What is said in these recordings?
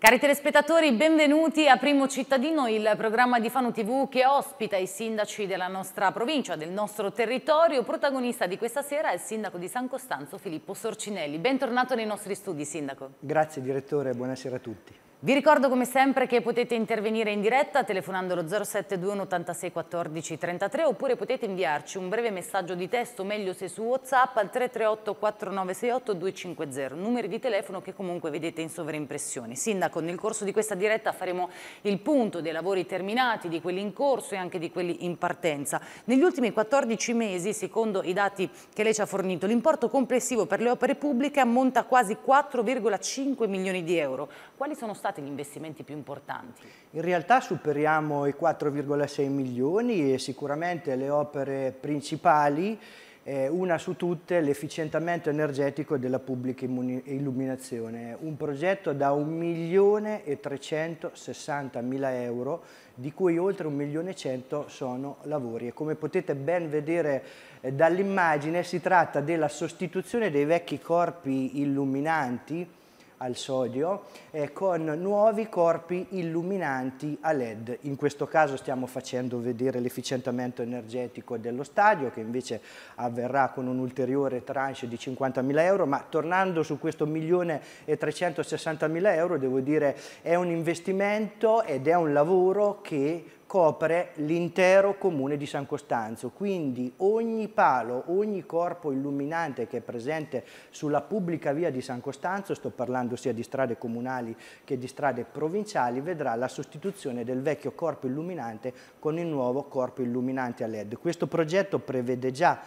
Cari telespettatori, benvenuti a Primo Cittadino, il programma di Fano TV che ospita i sindaci della nostra provincia, del nostro territorio. Protagonista di questa sera è il sindaco di San Costanzo, Filippo Sorcinelli. Bentornato nei nostri studi, sindaco. Grazie direttore, buonasera a tutti. Vi ricordo come sempre che potete intervenire in diretta telefonando lo 071 86 14 33 oppure potete inviarci un breve messaggio di testo, meglio se su Whatsapp al 338 4968 250, numeri di telefono che comunque vedete in sovrimpressione. Sindaco, nel corso di questa diretta faremo il punto dei lavori terminati, di quelli in corso e anche di quelli in partenza. Negli ultimi 14 mesi, secondo i dati che lei ci ha fornito, l'importo complessivo per le opere pubbliche ammonta a quasi 4,5 milioni di euro. Quali sono stati stati gli investimenti più importanti? In realtà superiamo i 4,6 milioni e sicuramente le opere principali eh, una su tutte l'efficientamento energetico della pubblica illuminazione, un progetto da 1 milione e 360 mila euro, di cui oltre 1 milione e 100 sono lavori e come potete ben vedere eh, dall'immagine si tratta della sostituzione dei vecchi corpi illuminanti al sodio eh, con nuovi corpi illuminanti a LED. In questo caso stiamo facendo vedere l'efficientamento energetico dello stadio che invece avverrà con un ulteriore tranche di 50.000 euro, ma tornando su questo 1.360.000 euro devo dire è un investimento ed è un lavoro che copre l'intero comune di San Costanzo, quindi ogni palo, ogni corpo illuminante che è presente sulla pubblica via di San Costanzo, sto parlando sia di strade comunali che di strade provinciali, vedrà la sostituzione del vecchio corpo illuminante con il nuovo corpo illuminante a LED. Questo progetto prevede già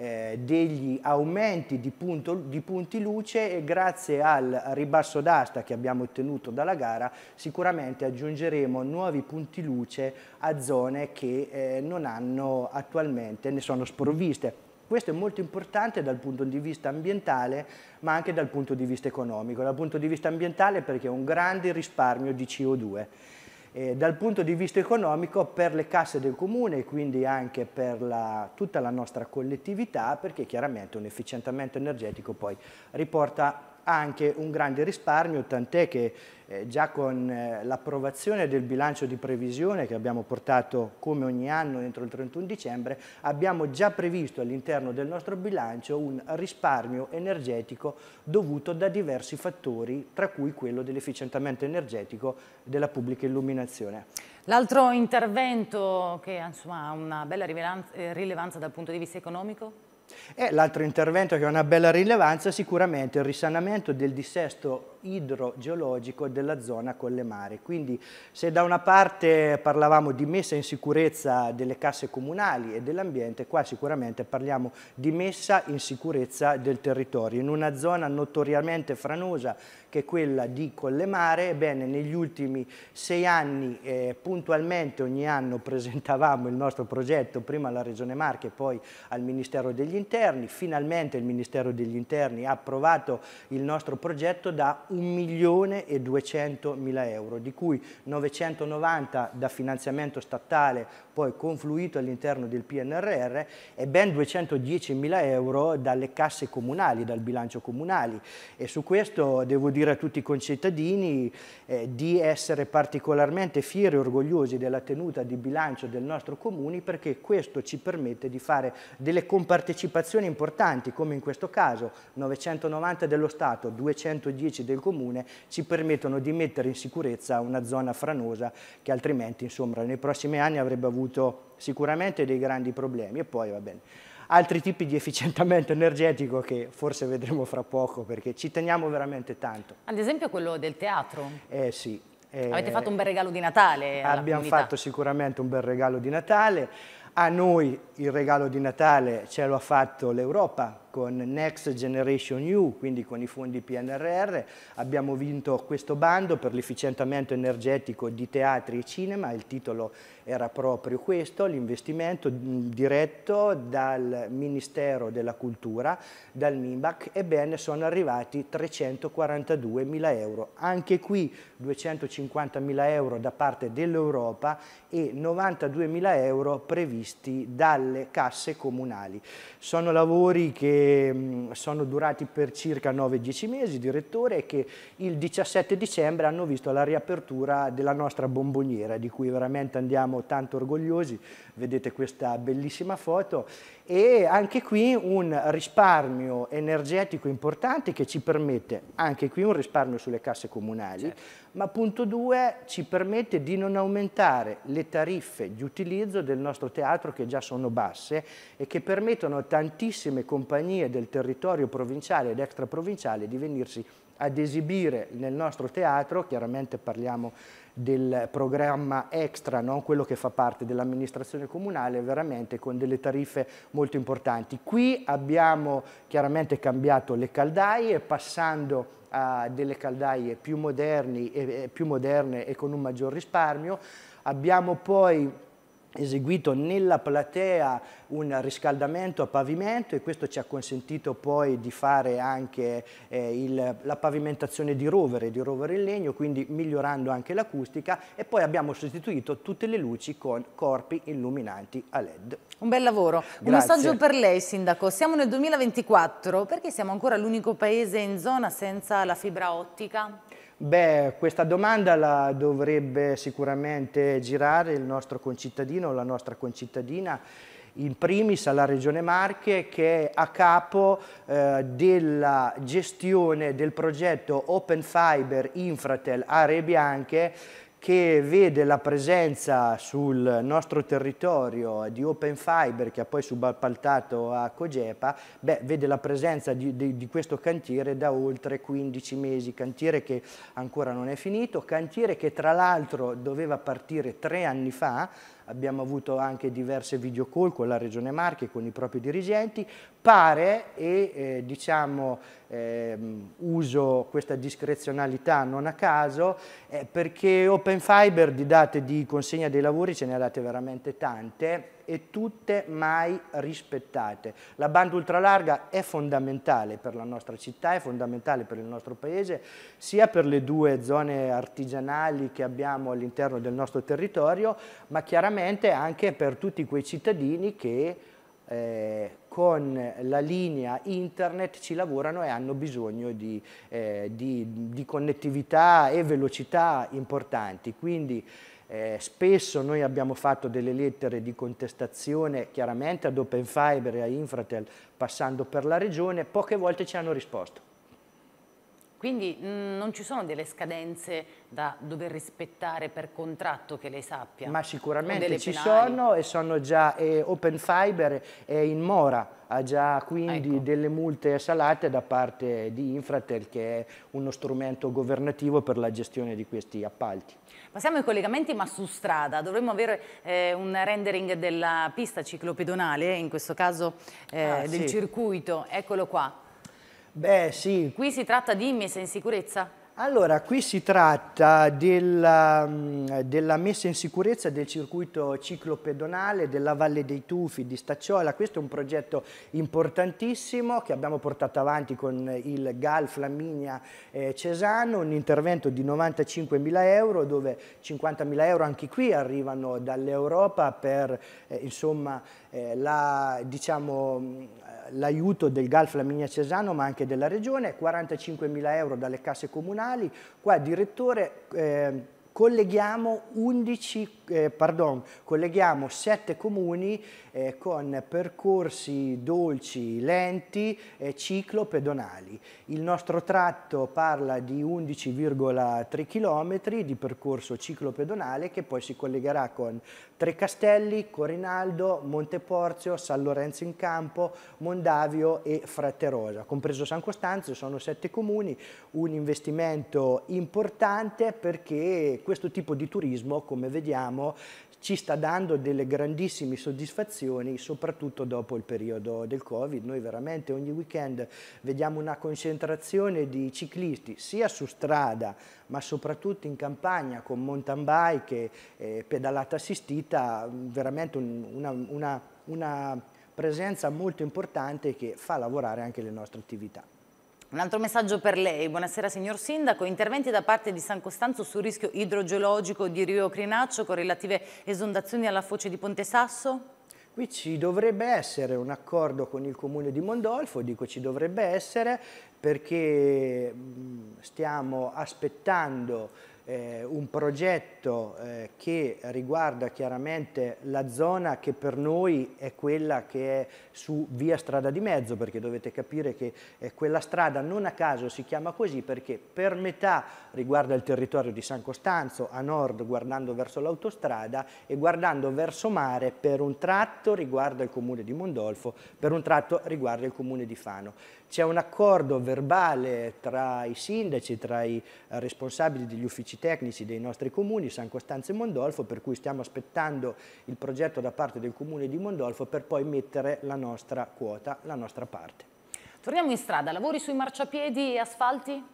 eh, degli aumenti di, punto, di, punti luce e grazie al ribasso d'asta che abbiamo ottenuto dalla gara sicuramente aggiungeremo nuovi punti luce a zone che eh, non hanno attualmente, ne sono sprovviste. Questo è molto importante dal punto di vista ambientale ma anche dal punto di vista economico, dal punto di vista ambientale perché è un grande risparmio di CO2 eh, dal punto di vista economico per le casse del comune e quindi anche per la, tutta la nostra collettività perché chiaramente un efficientamento energetico poi riporta anche un grande risparmio, tant'è che eh, già con eh, l'approvazione del bilancio di previsione che abbiamo portato come ogni anno entro il 31 dicembre, abbiamo già previsto all'interno del nostro bilancio un risparmio energetico dovuto da diversi fattori, tra cui quello dell'efficientamento energetico della pubblica illuminazione. L'altro intervento che insomma, ha una bella eh, rilevanza dal punto di vista economico? E l'altro intervento che ha una bella rilevanza è sicuramente il risanamento del dissesto idrogeologico della zona mare. Quindi se da una parte parlavamo di messa in sicurezza delle casse comunali e dell'ambiente, qua sicuramente parliamo di messa in sicurezza del territorio. In una zona notoriamente franosa che è quella di Collemare, ebbene negli ultimi sei anni eh, puntualmente ogni anno presentavamo il nostro progetto prima alla Regione Marche e poi al Ministero degli Interni, finalmente il Ministero degli Interni ha approvato il nostro progetto da 1 milione e 200 mila euro, di cui 990 da finanziamento statale poi confluito all'interno del PNRR è ben 210 mila euro dalle casse comunali, dal bilancio comunale e su questo devo dire a tutti i concittadini eh, di essere particolarmente fieri e orgogliosi della tenuta di bilancio del nostro comune perché questo ci permette di fare delle compartecipazioni importanti come in questo caso 990 dello Stato, 210 del comune ci permettono di mettere in sicurezza una zona franosa che altrimenti insomma nei prossimi anni avrebbe avuto avuto sicuramente dei grandi problemi e poi va bene. Altri tipi di efficientamento energetico che forse vedremo fra poco perché ci teniamo veramente tanto. Ad esempio quello del teatro? Eh sì. Eh, Avete fatto un bel regalo di Natale Abbiamo comunità. fatto sicuramente un bel regalo di Natale. A noi il regalo di Natale ce lo ha fatto l'Europa con Next Generation EU, quindi con i fondi PNRR. Abbiamo vinto questo bando per l'efficientamento energetico di teatri e cinema, il titolo era proprio questo, l'investimento diretto dal Ministero della Cultura, dal MIMBAC, ebbene sono arrivati 342 mila euro. Anche qui 250 mila euro da parte dell'Europa e 92 mila euro previsti dalle casse comunali. Sono lavori che mm, sono durati per circa 9-10 mesi, direttore, e che il 17 dicembre hanno visto la riapertura della nostra bomboniera, di cui veramente andiamo siamo tanto orgogliosi, vedete questa bellissima foto e anche qui un risparmio energetico importante che ci permette, anche qui un risparmio sulle casse comunali, certo. ma punto due ci permette di non aumentare le tariffe di utilizzo del nostro teatro che già sono basse e che permettono a tantissime compagnie del territorio provinciale ed extraprovinciale di venirsi ad esibire nel nostro teatro, chiaramente parliamo del programma extra, non quello che fa parte dell'amministrazione comunale, veramente con delle tariffe molto importanti. Qui abbiamo chiaramente cambiato le caldaie passando a delle caldaie più, moderni, più moderne e con un maggior risparmio. Abbiamo poi eseguito nella platea un riscaldamento a pavimento e questo ci ha consentito poi di fare anche eh, il, la pavimentazione di rovere, di rovere in legno, quindi migliorando anche l'acustica e poi abbiamo sostituito tutte le luci con corpi illuminanti a LED. Un bel lavoro. Grazie. Un messaggio per lei, Sindaco. Siamo nel 2024, perché siamo ancora l'unico paese in zona senza la fibra ottica? Beh, questa domanda la dovrebbe sicuramente girare il nostro concittadino o la nostra concittadina in primis alla Regione Marche che è a capo eh, della gestione del progetto Open Fiber Infratel Aree Bianche che vede la presenza sul nostro territorio di Open Fiber, che ha poi subappaltato a Cogepa, beh, vede la presenza di, di, di, questo cantiere da oltre 15 mesi, cantiere che ancora non è finito, cantiere che tra l'altro doveva partire tre anni fa, abbiamo avuto anche diverse videocall con la Regione Marche, con i propri dirigenti, pare e eh, diciamo eh, uso questa discrezionalità non a caso eh, perché Open Fiber di date di consegna dei lavori ce ne ha date veramente tante e tutte mai rispettate. La banda ultralarga è fondamentale per la nostra città, è fondamentale per il nostro paese, sia per le due zone artigianali che abbiamo all'interno del nostro territorio, ma chiaramente anche per tutti quei cittadini che eh, con la linea internet ci lavorano e hanno bisogno di, eh, di, di connettività e velocità importanti. Quindi eh, spesso noi abbiamo fatto delle lettere di contestazione chiaramente ad Open Fiber e a Infratel passando per la regione, poche volte ci hanno risposto. Quindi mh, mm, non ci sono delle scadenze da dover rispettare per contratto che lei sappia? Ma sicuramente ci penali. sono e sono già eh, Open Fiber è in mora, ha già quindi ecco. delle multe salate da parte di Infratel che è uno strumento governativo per la gestione di questi appalti. Passiamo ai collegamenti ma su strada, dovremmo avere eh, un rendering della pista ciclopedonale, in questo caso eh, ah, del sì. circuito, eccolo qua. Beh, sì. Qui si tratta di messa in sicurezza? Allora, qui si tratta della, um, della, messa in sicurezza del circuito ciclopedonale della Valle dei Tufi di Stacciola. Questo è un progetto importantissimo che abbiamo portato avanti con il GAL Flaminia eh, Cesano, un intervento di 95.000 euro dove 50.000 euro anche qui arrivano dall'Europa per eh, insomma, eh, la, diciamo, mm, l'aiuto del GAL Flaminia Cesano ma anche della Regione, 45 mila euro dalle casse comunali, qua direttore eh, colleghiamo 11 eh, pardon, colleghiamo sette comuni eh, con percorsi dolci, lenti, eh, ciclo, pedonali. Il nostro tratto parla di 11,3 km di percorso ciclo pedonale che poi si collegherà con Trecastelli, Corinaldo, Monteporzio, San Lorenzo in Campo, Mondavio e Fratterosa. Compreso San Costanzo sono sette comuni, un investimento importante perché questo tipo di turismo, come vediamo, abbiamo ci sta dando delle grandissime soddisfazioni, soprattutto dopo il periodo del Covid. Noi veramente ogni weekend vediamo una concentrazione di ciclisti sia su strada, ma soprattutto in campagna con mountain bike e eh, pedalata assistita, veramente un, una, una, una presenza molto importante che fa lavorare anche le nostre attività. Un altro messaggio per lei. Buonasera signor Sindaco. Interventi da parte di San Costanzo sul rischio idrogeologico di Rio Crinaccio con relative esondazioni alla foce di Ponte Sasso? Qui ci dovrebbe essere un accordo con il comune di Mondolfo, dico ci dovrebbe essere perché mm, stiamo aspettando eh, un progetto eh, che riguarda chiaramente la zona che per noi è quella che è su via strada di mezzo, perché dovete capire che eh, quella strada non a caso si chiama così perché per metà riguarda il territorio di San Costanzo, a nord guardando verso l'autostrada e guardando verso mare per un tratto riguarda il comune di Mondolfo, per un tratto riguarda il comune di Fano c'è un accordo verbale tra i sindaci, tra i eh, responsabili degli uffici tecnici dei nostri comuni, San Costanzo e Mondolfo, per cui stiamo aspettando il progetto da parte del comune di Mondolfo per poi mettere la nostra quota, la nostra parte. Torniamo in strada, lavori sui marciapiedi e asfalti?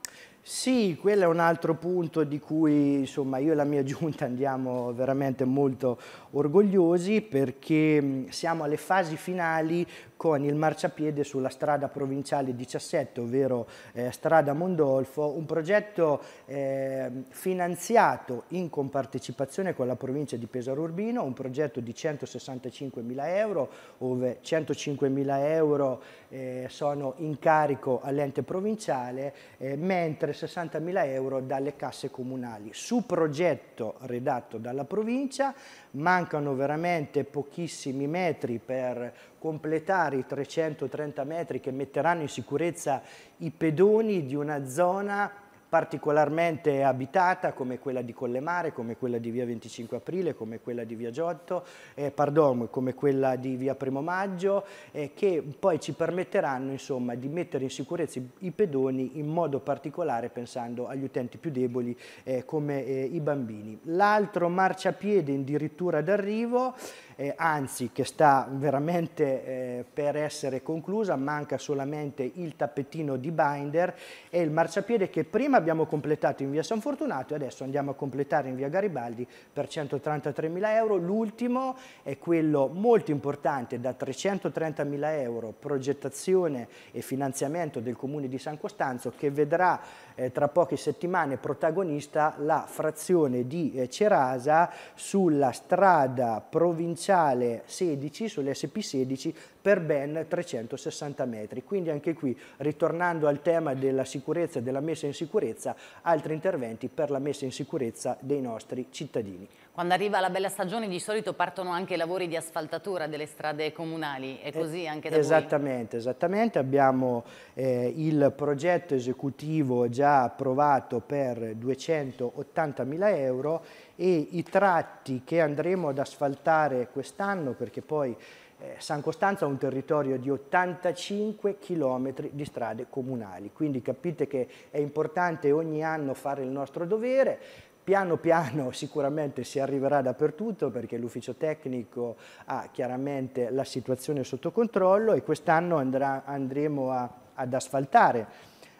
Sì, quello è un altro punto di cui insomma, io e la mia giunta andiamo veramente molto orgogliosi perché mm, siamo alle fasi finali con il marciapiede sulla strada provinciale 17, ovvero eh, strada Mondolfo, un progetto eh, finanziato in compartecipazione con la provincia di Pesaro Urbino, un progetto di 165 mila euro, dove 105 mila euro eh, sono in carico all'ente provinciale, eh, mentre 60.000 euro dalle casse comunali. Su progetto redatto dalla provincia mancano veramente pochissimi metri per completare i 330 metri che metteranno in sicurezza i pedoni di una zona particolarmente abitata come quella di Collemare, come quella di via 25 aprile, come quella di via Giotto, eh, pardon, come quella di via Primo Maggio, eh, che poi ci permetteranno insomma, di mettere in sicurezza i, pedoni in modo particolare pensando agli utenti più deboli eh, come eh, i bambini. L'altro marciapiede addirittura d'arrivo eh, anzi che sta veramente eh, per essere conclusa, manca solamente il tappetino di binder e il marciapiede che prima abbiamo completato in via San Fortunato e adesso andiamo a completare in via Garibaldi per 133 mila euro. L'ultimo è quello molto importante da 330 mila euro, progettazione e finanziamento del Comune di San Costanzo che vedrà eh, tra poche settimane protagonista la frazione di eh, Cerasa sulla strada provinciale ufficiale 16 sull'SP16 per ben 360 metri. Quindi anche qui, ritornando al tema della sicurezza e della messa in sicurezza, altri interventi per la messa in sicurezza dei nostri cittadini. Quando arriva la bella stagione di solito partono anche i lavori di asfaltatura delle strade comunali, è eh, così anche da esattamente, voi? Esattamente, abbiamo eh, il progetto esecutivo già approvato per 280 mila euro e i tratti che andremo ad asfaltare quest'anno, perché poi eh, San Costanzo ha un territorio di 85 km di strade comunali, quindi capite che è importante ogni anno fare il nostro dovere, Piano piano sicuramente si arriverà dappertutto perché l'ufficio tecnico ha chiaramente la situazione sotto controllo e quest'anno andremo a, ad asfaltare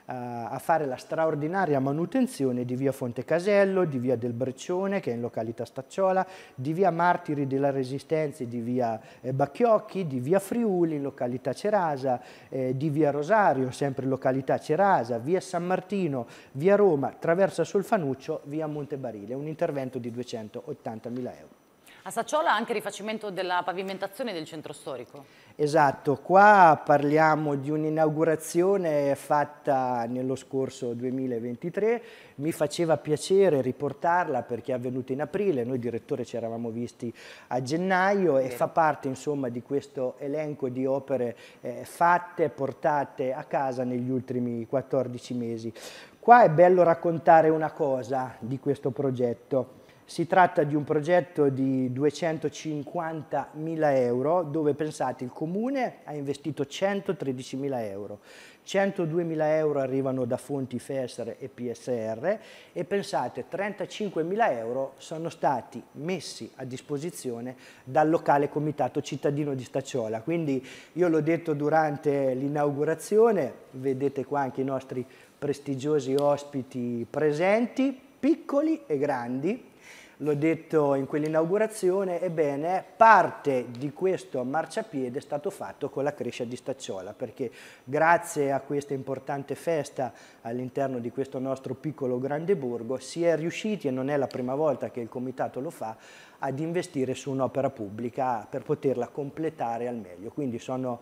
eh, a fare la straordinaria manutenzione di via Fonte Casello, di via del Bercione che è in località Stacciola, di via Martiri della Resistenza e di via eh, Bacchiocchi, di via Friuli, in località Cerasa, eh, di via Rosario, sempre in località Cerasa, via San Martino, via Roma, traversa Solfanuccio, via Montebarile, un intervento di 280.000 euro. A Sacciola anche il rifacimento della pavimentazione del centro storico. Esatto, qua parliamo di un'inaugurazione fatta nello scorso 2023, mi faceva piacere riportarla perché è avvenuta in aprile, noi direttore ci eravamo visti a gennaio e fa parte insomma di questo elenco di opere eh, fatte, portate a casa negli ultimi 14 mesi. Qua è bello raccontare una cosa di questo progetto. Si tratta di un progetto di 250.000 euro dove pensate il comune ha investito 113.000 euro, 102.000 euro arrivano da fonti FESR e PSR e pensate 35.000 euro sono stati messi a disposizione dal locale comitato cittadino di Stacciola. Quindi io l'ho detto durante l'inaugurazione, vedete qua anche i nostri prestigiosi ospiti presenti, piccoli e grandi l'ho detto in quell'inaugurazione, ebbene parte di questo marciapiede è stato fatto con la crescia di Stacciola, perché grazie a questa importante festa all'interno di questo nostro piccolo grande borgo si è riusciti, e non è la prima volta che il comitato lo fa, ad investire su un'opera pubblica per poterla completare al meglio. Quindi sono,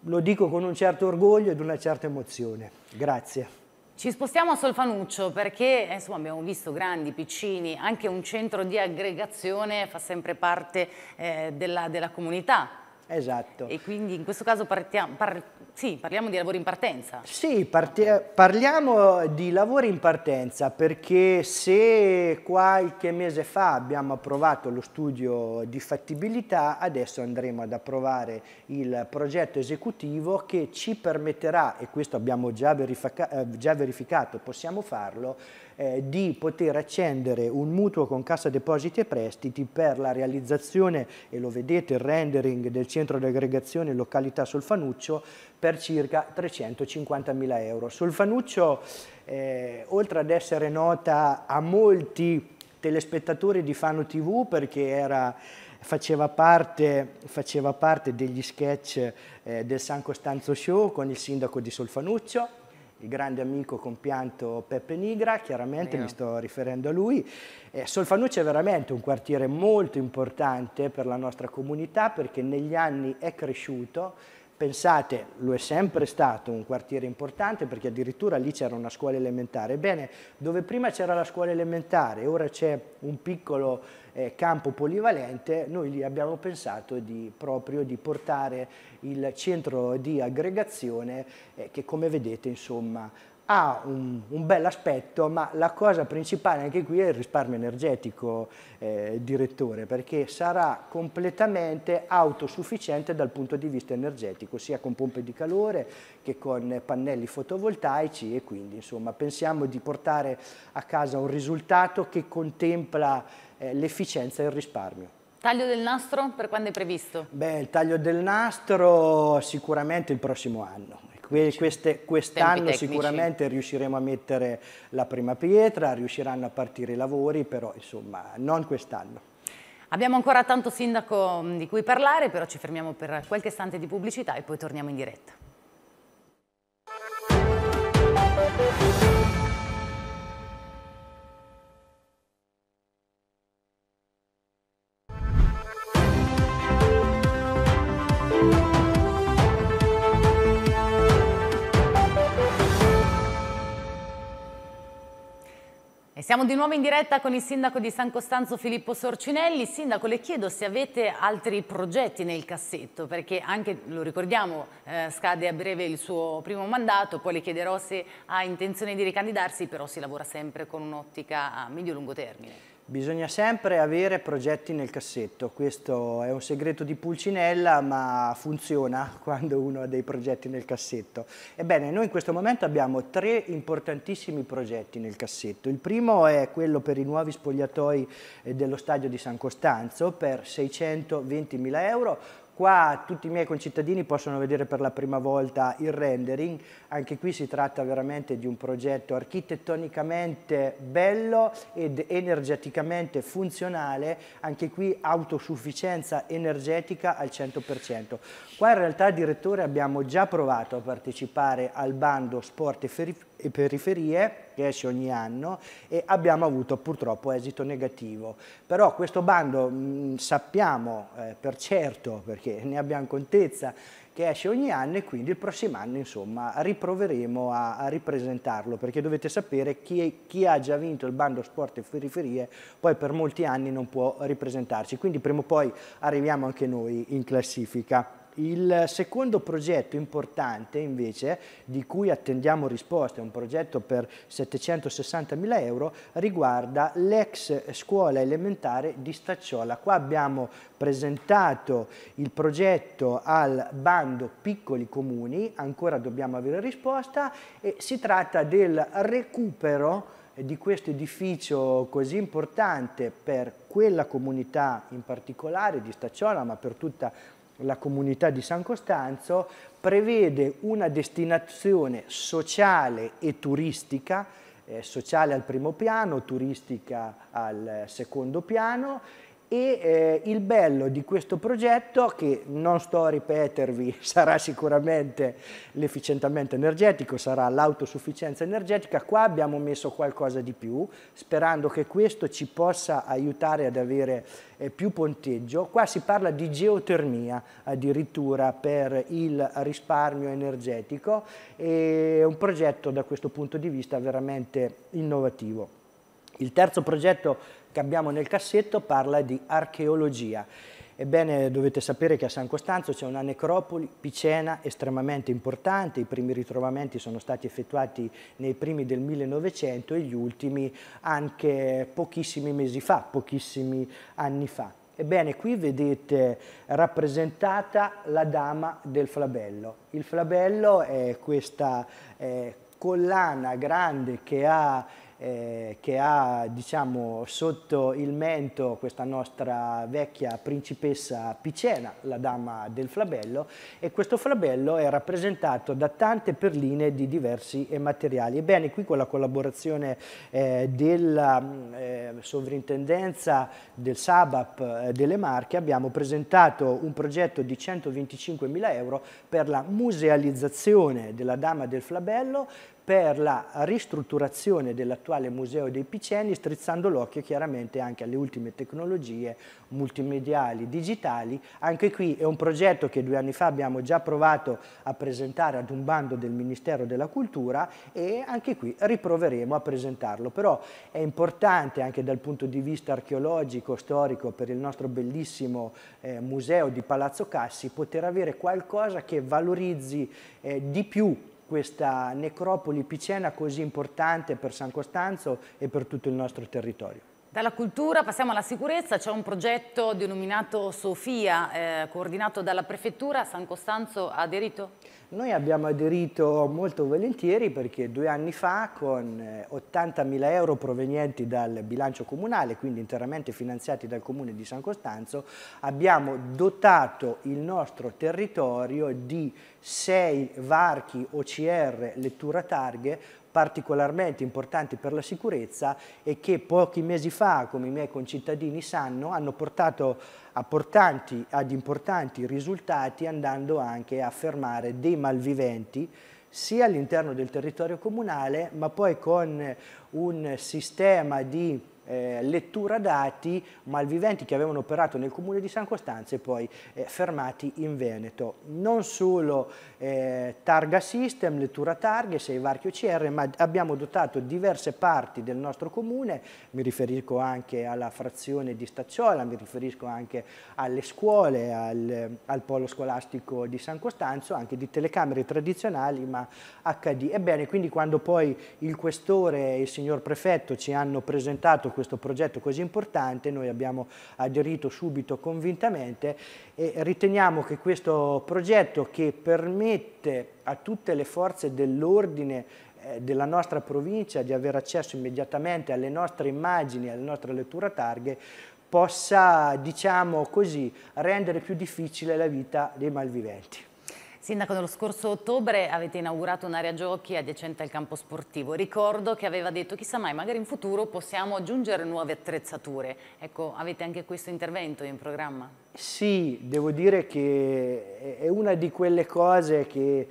lo dico con un certo orgoglio ed una certa emozione. Grazie. Ci spostiamo a Solfanuccio perché insomma, abbiamo visto grandi, piccini, anche un centro di aggregazione fa sempre parte eh, della, della comunità Esatto. E quindi in questo caso partiamo, par sì, parliamo di lavori in partenza. Sì, parliamo di lavori in partenza perché se qualche mese fa abbiamo approvato lo studio di fattibilità, adesso andremo ad approvare il progetto esecutivo che ci permetterà, e questo abbiamo già, verifica eh, già verificato, possiamo farlo, eh, di poter accendere un mutuo con Cassa Depositi e Prestiti per la realizzazione, e lo vedete, il rendering del centro di aggregazione località Solfanuccio per circa 350.000 euro. Solfanuccio, eh, oltre ad essere nota a molti telespettatori di Fano TV perché era Faceva parte, faceva parte, degli sketch eh, del San Costanzo Show con il sindaco di Solfanuccio il grande amico compianto Peppe Nigra, chiaramente Mio. mi sto riferendo a lui. Eh, Solfanuccio è veramente un quartiere molto importante per la nostra comunità perché negli anni è cresciuto, Pensate, lo è sempre stato un quartiere importante perché addirittura lì c'era una scuola elementare. Ebbene, dove prima c'era la scuola elementare e ora c'è un piccolo eh, campo polivalente, noi lì abbiamo pensato di, proprio di portare il centro di aggregazione eh, che come vedete insomma ha un, un bel aspetto, ma la cosa principale anche qui è il risparmio energetico, eh, direttore, perché sarà completamente autosufficiente dal punto di vista energetico, sia con pompe di calore che con pannelli fotovoltaici e quindi insomma pensiamo di portare a casa un risultato che contempla eh, l'efficienza e il risparmio. Taglio del nastro per quando è previsto? Beh, il taglio del nastro sicuramente il prossimo anno, queste, quest'anno sicuramente riusciremo a mettere la prima pietra, riusciranno a partire i lavori, però insomma non quest'anno. Abbiamo ancora tanto sindaco mm, di cui parlare, però ci fermiamo per qualche istante di pubblicità e poi torniamo in diretta. siamo di nuovo in diretta con il sindaco di San Costanzo Filippo Sorcinelli. Sindaco, le chiedo se avete altri progetti nel cassetto, perché anche, lo ricordiamo, eh, scade a breve il suo primo mandato, poi le chiederò se ha intenzione di ricandidarsi, però si lavora sempre con un'ottica a medio-lungo termine. Bisogna sempre avere progetti nel cassetto, questo è un segreto di Pulcinella ma funziona quando uno ha dei progetti nel cassetto. Ebbene, noi in questo momento abbiamo tre importantissimi progetti nel cassetto. Il primo è quello per i nuovi spogliatoi eh, dello stadio di San Costanzo per 620 mila euro, qua tutti i miei concittadini possono vedere per la prima volta il rendering, anche qui si tratta veramente di un progetto architettonicamente bello ed energeticamente funzionale, anche qui autosufficienza energetica al 100%. Qua in realtà direttore abbiamo già provato a partecipare al bando sport e e periferie che esce ogni anno e abbiamo avuto purtroppo esito negativo. Però questo bando mh, mm, sappiamo eh, per certo, perché ne abbiamo contezza, che esce ogni anno e quindi il prossimo anno insomma riproveremo a, a ripresentarlo perché dovete sapere chi, chi, ha già vinto il bando sport e periferie poi per molti anni non può ripresentarci quindi prima o poi arriviamo anche noi in classifica. Il secondo progetto importante invece di cui attendiamo risposte, è un progetto per 760 mila euro, riguarda l'ex scuola elementare di Stacciola. Qua abbiamo presentato il progetto al bando piccoli comuni, ancora dobbiamo avere risposta e si tratta del recupero di questo edificio così importante per quella comunità in particolare di Stacciola ma per tutta la comunità di San Costanzo, prevede una destinazione sociale e turistica, eh, sociale al primo piano, turistica al eh, secondo piano e eh, il bello di questo progetto, che non sto a ripetervi, sarà sicuramente l'efficientamento energetico, sarà l'autosufficienza energetica, qua abbiamo messo qualcosa di più, sperando che questo ci possa aiutare ad avere eh, più ponteggio. Qua si parla di geotermia addirittura per il risparmio energetico, è un progetto da questo punto di vista veramente innovativo. Il terzo progetto che abbiamo nel cassetto parla di archeologia. Ebbene, dovete sapere che a San Costanzo c'è una necropoli picena estremamente importante, i primi ritrovamenti sono stati effettuati nei primi del 1900 e gli ultimi anche pochissimi mesi fa, pochissimi anni fa. Ebbene, qui vedete rappresentata la dama del flabello. Il flabello è questa eh, collana grande che ha eh, che ha diciamo, sotto il mento questa nostra vecchia principessa Picena, la dama del flabello, e questo flabello è rappresentato da tante perline di diversi materiali. Ebbene, qui con la collaborazione eh, della eh, sovrintendenza del SABAP eh, delle Marche abbiamo presentato un progetto di 125.000 euro per la musealizzazione della dama del flabello per la ristrutturazione dell'attuale Museo dei Piceni, strizzando l'occhio chiaramente anche alle ultime tecnologie multimediali, digitali. Anche qui è un progetto che due anni fa abbiamo già provato a presentare ad un bando del Ministero della Cultura e anche qui riproveremo a presentarlo. Però è importante anche dal punto di vista archeologico, storico, per il nostro bellissimo eh, museo di Palazzo Cassi, poter avere qualcosa che valorizzi eh, di più questa necropoli picena così importante per San Costanzo e per tutto il nostro territorio. Dalla cultura passiamo alla sicurezza, c'è un progetto denominato Sofia, eh, coordinato dalla Prefettura, San Costanzo ha aderito? Noi abbiamo aderito molto volentieri perché due anni fa con 80.000 eh, euro provenienti dal bilancio comunale, quindi interamente finanziati dal Comune di San Costanzo, abbiamo dotato il nostro territorio di sei varchi OCR lettura targhe particolarmente importanti per la sicurezza e che pochi mesi fa, come i miei concittadini sanno, hanno portato a portanti, ad importanti risultati andando anche a fermare dei malviventi sia all'interno del territorio comunale ma poi con un sistema di eh, lettura dati malviventi che avevano operato nel comune di San Costanzo e poi eh, fermati in Veneto. Non solo eh, targa system, lettura targhe, sei varchi OCR, ma abbiamo dotato diverse parti del nostro comune, mi riferisco anche alla frazione di Stacciola, mi riferisco anche alle scuole, al, al polo scolastico di San Costanzo, anche di telecamere tradizionali ma HD. Ebbene, quindi quando poi il questore e il signor prefetto ci hanno presentato questo progetto così importante, noi abbiamo aderito subito convintamente e riteniamo che questo progetto che permette a tutte le forze dell'ordine eh, della nostra provincia di avere accesso immediatamente alle nostre immagini, alle nostre letture targhe, possa, diciamo così, rendere più difficile la vita dei malviventi. Sindaco, nello scorso ottobre avete inaugurato un'area giochi adiacente al campo sportivo. Ricordo che aveva detto, chissà mai, magari in futuro possiamo aggiungere nuove attrezzature. Ecco, avete anche questo intervento in programma? Sì, devo dire che è una di quelle cose che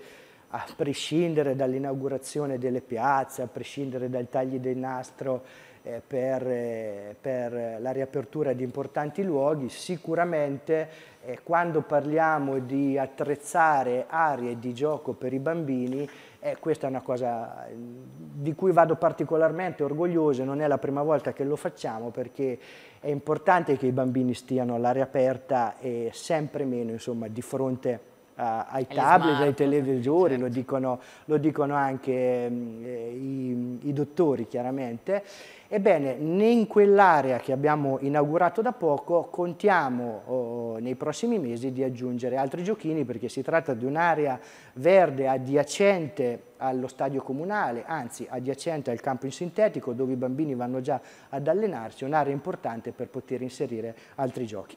a prescindere dall'inaugurazione delle piazze, a prescindere dai tagli del nastro eh, per, eh, per, la riapertura di importanti luoghi, sicuramente eh, quando parliamo di attrezzare aree di gioco per i bambini, eh, questa è una cosa mm, di cui vado particolarmente orgoglioso, non è la prima volta che lo facciamo perché è importante che i bambini stiano all'aria aperta e sempre meno insomma, di fronte a ai tablet, ai televisori, certo. lo, dicono, lo, dicono, anche mm, eh, i, i, dottori chiaramente. Ebbene, in quell'area che abbiamo inaugurato da poco contiamo oh, nei prossimi mesi di aggiungere altri giochini perché si tratta di un'area verde adiacente allo stadio comunale, anzi adiacente al campo in sintetico dove i bambini vanno già ad allenarsi, un'area importante per poter inserire altri giochi.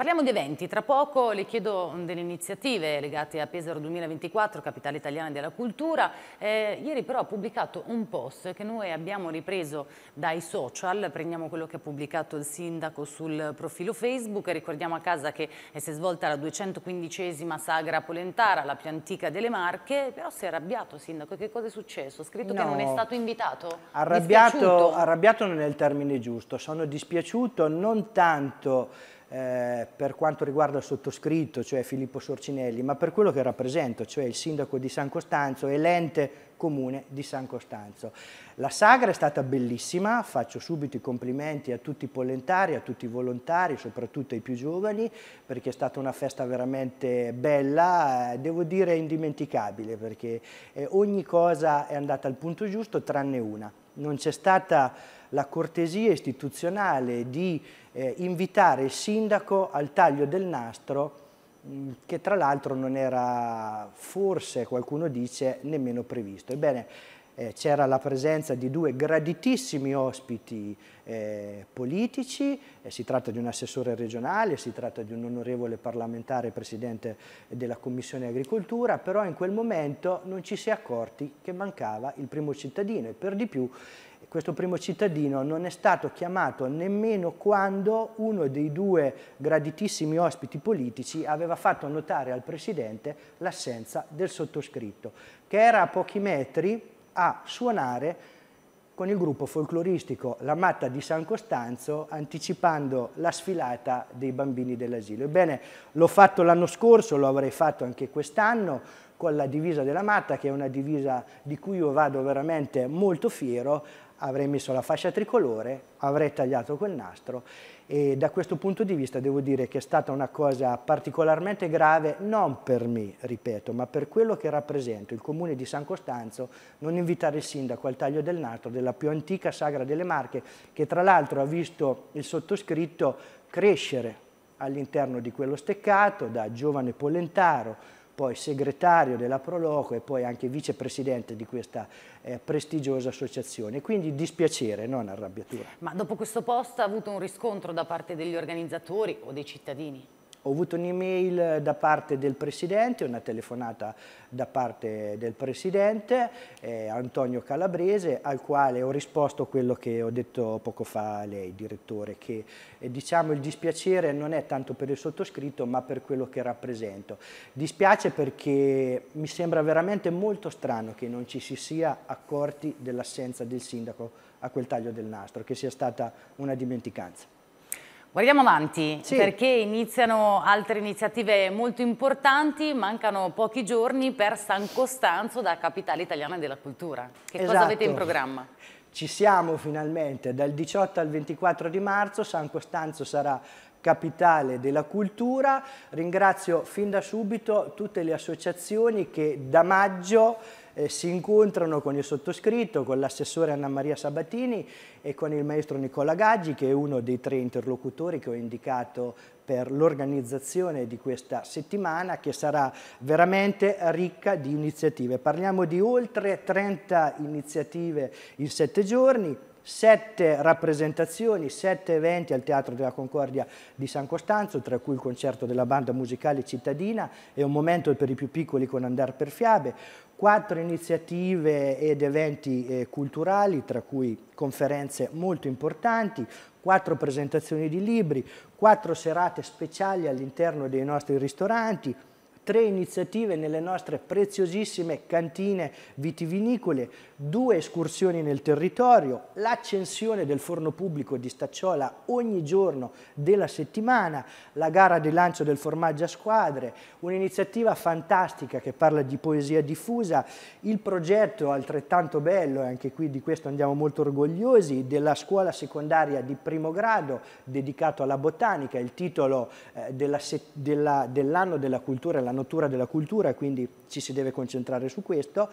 Parliamo di eventi, tra poco le chiedo mm, delle iniziative legate a Pesaro 2024, capitale italiana della cultura. Eh, ieri però ha pubblicato un post che noi abbiamo ripreso dai social, prendiamo quello che ha pubblicato il sindaco sul profilo Facebook, ricordiamo a casa che si è svolta la 215esima sagra polentara, la più antica delle Marche, però si è arrabbiato sindaco, che cosa è successo? Ha scritto no, che non è stato invitato? Arrabbiato, arrabbiato non è il termine giusto, sono dispiaciuto non tanto eh, per quanto riguarda il sottoscritto, cioè Filippo Sorcinelli, ma per quello che rappresento, cioè il sindaco di San Costanzo e l'ente comune di San Costanzo. La sagra è stata bellissima, faccio subito i complimenti a tutti i polentari, a tutti i volontari, soprattutto ai più giovani, perché è stata una festa veramente bella, eh, devo dire indimenticabile, perché eh, ogni cosa è andata al punto giusto tranne una. Non c'è stata la cortesia istituzionale di eh, invitare il sindaco al taglio del nastro mm, che tra l'altro non era forse, qualcuno dice, nemmeno previsto. Ebbene, eh, c'era la presenza di due graditissimi ospiti eh, politici, eh, si tratta di un assessore regionale, si tratta di un onorevole parlamentare presidente della Commissione Agricoltura, però in quel momento non ci si è accorti che mancava il primo cittadino e per di più questo primo cittadino non è stato chiamato nemmeno quando uno dei due graditissimi ospiti politici aveva fatto notare al Presidente l'assenza del sottoscritto, che era a pochi metri a suonare con il gruppo folcloristico La Matta di San Costanzo anticipando la sfilata dei bambini dell'asilo. Ebbene, l'ho fatto l'anno scorso, lo avrei fatto anche quest'anno con la divisa della Matta, che è una divisa di cui io vado veramente molto fiero, avrei messo la fascia tricolore, avrei tagliato quel nastro e da questo punto di vista devo dire che è stata una cosa particolarmente grave non per me, ripeto, ma per quello che rappresento, il comune di San Costanzo, non invitare il sindaco al taglio del nastro della più antica sagra delle Marche che tra l'altro ha visto il sottoscritto crescere all'interno di quello steccato da giovane Polentaro poi segretario della Proloco e poi anche vicepresidente di questa eh, prestigiosa associazione. Quindi dispiacere, non arrabbiatura. Ma dopo questo posto ha avuto un riscontro da parte degli organizzatori o dei cittadini? Ho avuto un'email da parte del Presidente, una telefonata da parte del Presidente, eh, Antonio Calabrese, al quale ho risposto quello che ho detto poco fa a lei, direttore, che eh, diciamo il dispiacere non è tanto per il sottoscritto ma per quello che rappresento. Dispiace perché mi sembra veramente molto strano che non ci si sia accorti dell'assenza del sindaco a quel taglio del nastro, che sia stata una dimenticanza. Guardiamo avanti sì. perché iniziano altre iniziative molto importanti, mancano pochi giorni per San Costanzo da capitale italiana della cultura. Che esatto. cosa avete in programma? Ci siamo finalmente, dal 18 al 24 di marzo San Costanzo sarà capitale della cultura. Ringrazio fin da subito tutte le associazioni che da maggio eh, si incontrano con il sottoscritto, con l'assessore Anna Maria Sabatini e con il maestro Nicola Gaggi che è uno dei tre interlocutori che ho indicato per l'organizzazione di questa settimana che sarà veramente ricca di iniziative. Parliamo di oltre 30 iniziative in sette giorni, sette rappresentazioni, sette eventi al Teatro della Concordia di San Costanzo, tra cui il concerto della banda musicale cittadina e un momento per i più piccoli con Andar per Fiabe, quattro iniziative ed eventi eh, culturali, tra cui conferenze molto importanti, quattro presentazioni di libri, quattro serate speciali all'interno dei nostri ristoranti, tre iniziative nelle nostre preziosissime cantine vitivinicole, due escursioni nel territorio, l'accensione del forno pubblico di Stacciola ogni giorno della settimana, la gara di lancio del formaggio a squadre, un'iniziativa fantastica che parla di poesia diffusa, il progetto altrettanto bello, e anche qui di questo andiamo molto orgogliosi, della scuola secondaria di primo grado dedicato alla botanica, il titolo eh, dell'anno della, dell della cultura e l'anno nottura della cultura, quindi ci si deve concentrare su questo.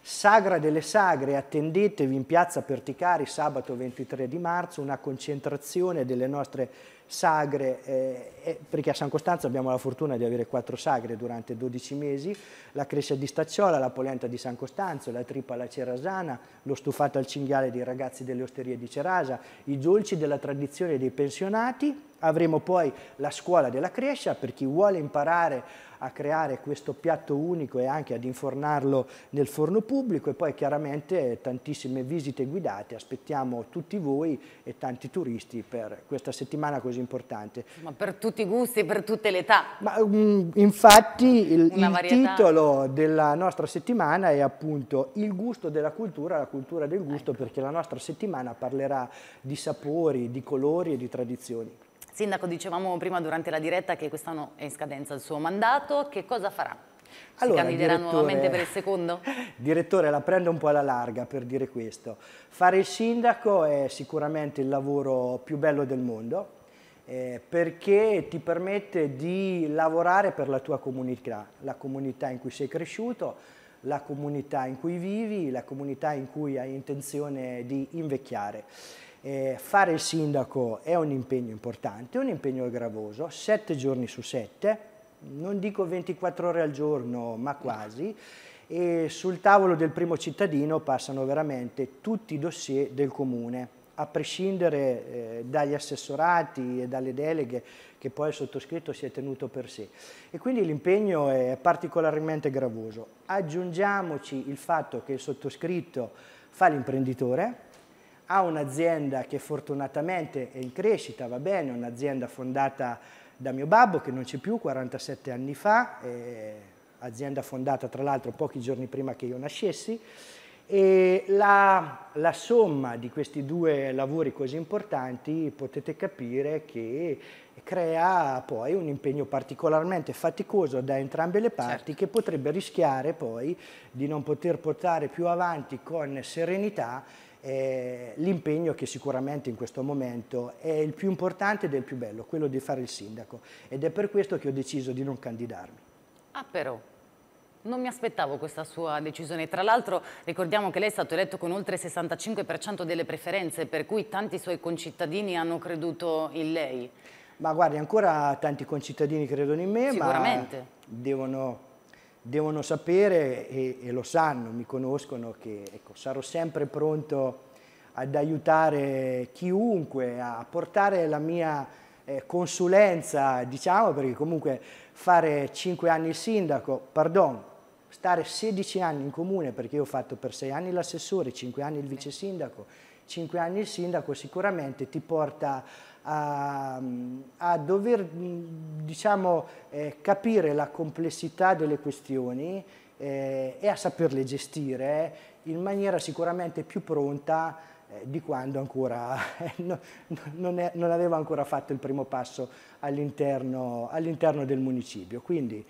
Sagra delle Sagre, attendetevi in piazza Perticari sabato 23 di marzo, una concentrazione delle nostre sagre, eh, perché a San Costanzo abbiamo la fortuna di avere quattro sagre durante 12 mesi, la crescia di Stacciola, la polenta di San Costanzo, la trippa alla cerasana, lo stufato al cinghiale dei ragazzi delle osterie di Cerasa, i dolci della tradizione dei pensionati, Avremo poi la scuola della crescia per chi vuole imparare a creare questo piatto unico e anche ad infornarlo nel forno pubblico e poi chiaramente tantissime visite guidate. Aspettiamo tutti voi e tanti turisti per questa settimana così importante. Ma per tutti i gusti, per tutte le età. Ma, um, infatti il, il titolo della nostra settimana è appunto Il gusto della cultura, la cultura del gusto, ecco. perché la nostra settimana parlerà di sapori, di colori e di tradizioni. Sindaco, dicevamo prima durante la diretta che quest'anno è in scadenza il suo mandato, che cosa farà? Si allora, candiderà nuovamente per il secondo? Direttore, la prendo un po' alla larga per dire questo. Fare il sindaco è sicuramente il lavoro più bello del mondo, eh, perché ti permette di lavorare per la tua comunità, la comunità in cui sei cresciuto, la comunità in cui vivi, la comunità in cui hai intenzione di invecchiare eh, fare il sindaco è un impegno importante, un impegno gravoso, sette giorni su sette, non dico 24 ore al giorno, ma quasi, e sul tavolo del primo cittadino passano veramente tutti i dossier del comune a prescindere eh, dagli assessorati e dalle deleghe che poi il sottoscritto si è tenuto per sé. E quindi l'impegno è particolarmente gravoso. Aggiungiamoci il fatto che il sottoscritto fa l'imprenditore, ha un'azienda che fortunatamente è in crescita, va bene, un'azienda fondata da mio babbo che non c'è più 47 anni fa, eh, azienda fondata tra l'altro pochi giorni prima che io nascessi, e la, la, somma di questi due lavori così importanti potete capire che crea poi un impegno particolarmente faticoso da entrambe le parti certo. che potrebbe rischiare poi di non poter portare più avanti con serenità eh, l'impegno che sicuramente in questo momento è il più importante ed è il più bello, quello di fare il sindaco ed è per questo che ho deciso di non candidarmi. Ah però, non mi aspettavo questa sua decisione. Tra l'altro ricordiamo che lei è stato eletto con oltre il 65% delle preferenze, per cui tanti suoi concittadini hanno creduto in lei. Ma guardi, ancora tanti concittadini credono in me, ma devono devono sapere e, e, lo sanno, mi conoscono, che ecco, sarò sempre pronto ad aiutare chiunque a portare la mia eh, consulenza, diciamo, perché comunque fare 5 anni il sindaco, pardon, stare 16 anni in comune, perché io ho fatto per 6 anni l'assessore, 5 anni il vice sindaco, 5 anni il sindaco sicuramente ti porta a, a dover diciamo, eh, capire la complessità delle questioni eh, e a saperle gestire in maniera sicuramente più pronta eh, di quando ancora no, non, è, non, aveva ancora fatto il primo passo all'interno all del municipio. Quindi,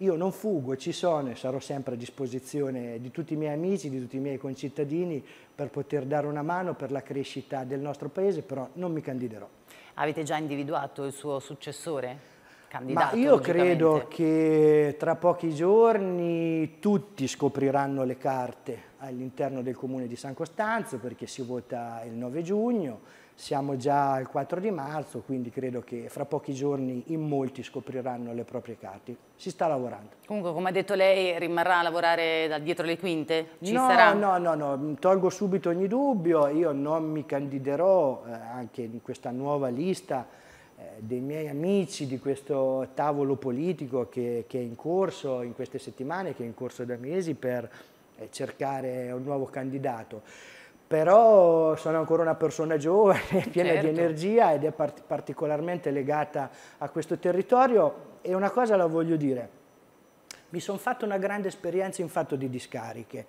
io non fugo, ci sono e sarò sempre a disposizione di tutti i miei amici, di tutti i miei concittadini per poter dare una mano per la crescita del nostro paese, però non mi candiderò. Avete già individuato il suo successore? Candidato, Ma io credo che tra pochi giorni tutti scopriranno le carte all'interno del comune di San Costanzo perché si vota il 9 giugno siamo già al 4 di marzo, quindi credo che fra pochi giorni in molti scopriranno le proprie carte. Si sta lavorando. Comunque, come ha detto lei, rimarrà a lavorare da dietro le quinte? Ci no, sarà? no, no, no, tolgo subito ogni dubbio. Io non mi candiderò eh, anche in questa nuova lista eh, dei miei amici di questo tavolo politico che, che è in corso in queste settimane, che è in corso da mesi per eh, cercare un nuovo candidato però sono ancora una persona giovane, piena certo. di energia ed è part particolarmente legata a questo territorio e una cosa la voglio dire, mi sono fatto una grande esperienza in fatto di discariche,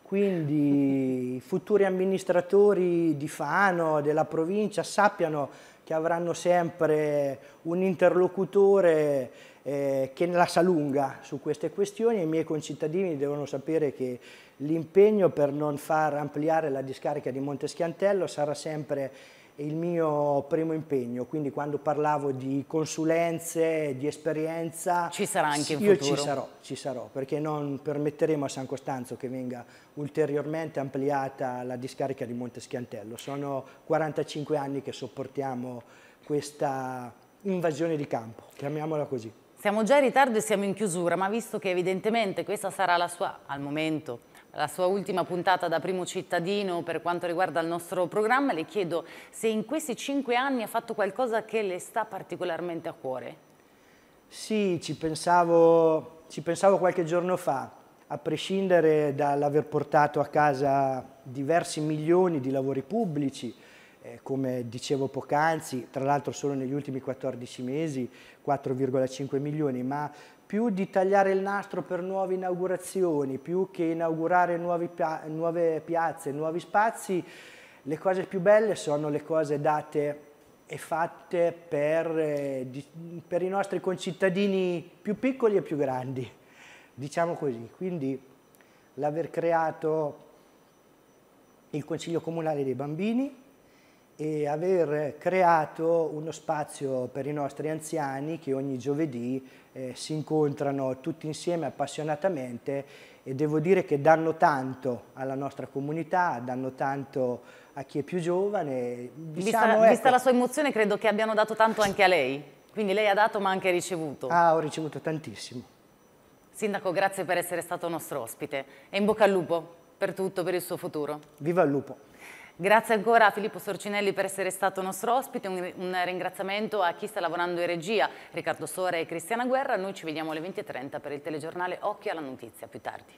quindi i futuri amministratori di Fano, della provincia, sappiano che avranno sempre un interlocutore eh, che la sa lunga su queste questioni e i miei concittadini devono sapere che l'impegno per non far ampliare la discarica di Monteschiantello sarà sempre il mio primo impegno, quindi quando parlavo di consulenze, di esperienza, ci sarà anche in io futuro. ci sarò, ci sarò, perché non permetteremo a San Costanzo che venga ulteriormente ampliata la discarica di Monteschiantello. Sono 45 anni che sopportiamo questa invasione di campo, chiamiamola così. Siamo già in ritardo e siamo in chiusura, ma visto che evidentemente questa sarà la sua, al momento, la sua ultima puntata da primo cittadino per quanto riguarda il nostro programma, le chiedo se in questi cinque anni ha fatto qualcosa che le sta particolarmente a cuore. Sì, ci pensavo, ci pensavo qualche giorno fa, a prescindere dall'aver portato a casa diversi milioni di lavori pubblici, eh, come dicevo poc'anzi, tra l'altro solo negli ultimi 14 mesi 4,5 milioni, ma più di tagliare il nastro per nuove inaugurazioni, più che inaugurare nuovi pia nuove piazze, nuovi spazi, le cose più belle sono le cose date e fatte per, eh, di, per i nostri concittadini più piccoli e più grandi, diciamo così. Quindi l'aver creato il Consiglio Comunale dei Bambini, e aver creato uno spazio per i nostri anziani che ogni giovedì eh, si incontrano tutti insieme appassionatamente e devo dire che danno tanto alla nostra comunità, danno tanto a chi è più giovane. Diciamo, vista, ecco, vista la sua emozione credo che abbiano dato tanto anche a lei, quindi lei ha dato ma anche ricevuto. Ah, ho ricevuto tantissimo. Sindaco, grazie per essere stato nostro ospite e in bocca al lupo per tutto, per il suo futuro. Viva il lupo! Grazie ancora a Filippo Sorcinelli per essere stato nostro ospite, un, un ringraziamento a chi sta lavorando in regia, Riccardo Sore e Cristiana Guerra. Noi ci vediamo alle 20.30 per il telegiornale Occhio alla Notizia, più tardi.